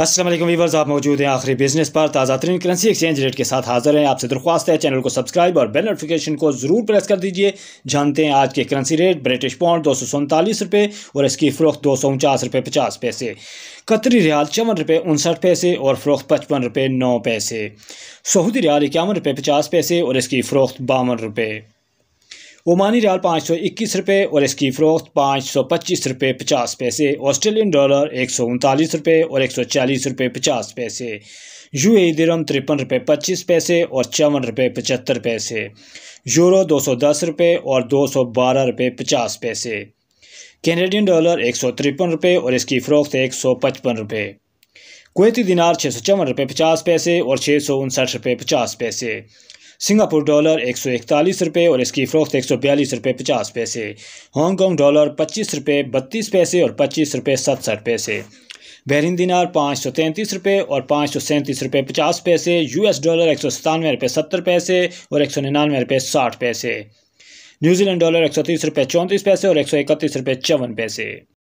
Aslam viewers आप मौजूद हैं आखिरी बिजनेस पर ताज़ा तरीन करेंसी एक्सचेंज रेट के साथ हाजिर हैं आपसे दरख्वास्त है चैनल को सब्सक्राइब और बेल नोटिफिकेशन को ज़रूर प्रेस कर दीजिए जानते हैं आज के करेंसी रेट ब्रिटिश पाउंड दो सौ सैंतालीस रुपये और इसकी फ़रोख्त दो सौ उनचास रुपये पचास पैसे कतरी रियाल चौवन रुपये उनसठ पैसे और फ़रोख्त पचपन रुपये नौ पैसे सऊदी रियाल इक्यावन रुपये पचास पैसे और इसकी फ़रोख्त बावन रुपये ओमानी रियाल पाँच सौ इक्कीस रुपये और इसकी फ़रोख्त पाँच सौ पच्चीस रुपये पचास पैसे ऑस्ट्रेलियन डॉलर एक सौ उनतालीस रुपये और एक सौ चालीस रुपये पचास पैसे यू ए दिरम तिरपन रुपये पच्चीस पैसे और चौवन रुपये पचहत्तर पैसे यूरो दो सौ दस रुपये और दो सौ बारह रुपये पचास पैसे कैनेडियन डॉलर एक सौ तिरपन रुपये और इसकी फ़रोख्त एक सौ पचपन रुपये कुवैती दिनार छः सौ चौवन रुपये पचास पैसे और छः सौ उनसठ रुपये पचास पैसे सिंगापुर डॉलर एक सौ इकतालीस रुपये और इसकी फ़रोख्त एक सौ बयालीस रुपये पचास पैसे हांगकॉन्ग डॉलर पच्चीस रुपये बत्तीस पैसे और पच्चीस रुपये सतसठ पैसे बहरीन दिनार पाँच सौ तैंतीस रुपये और पाँच सौ सैंतीस रुपये पचास पैसे यू एस डॉलर एक सौ सतानवे रुपये सत्तर पैसे और एक सौ निन्यानवे रुपये साठ पैसे न्यूजीलैंड डॉलर एक सौ तीस रुपये चौंतीस पैसे और एक सौ इकतीस रुपये चौवन पैसे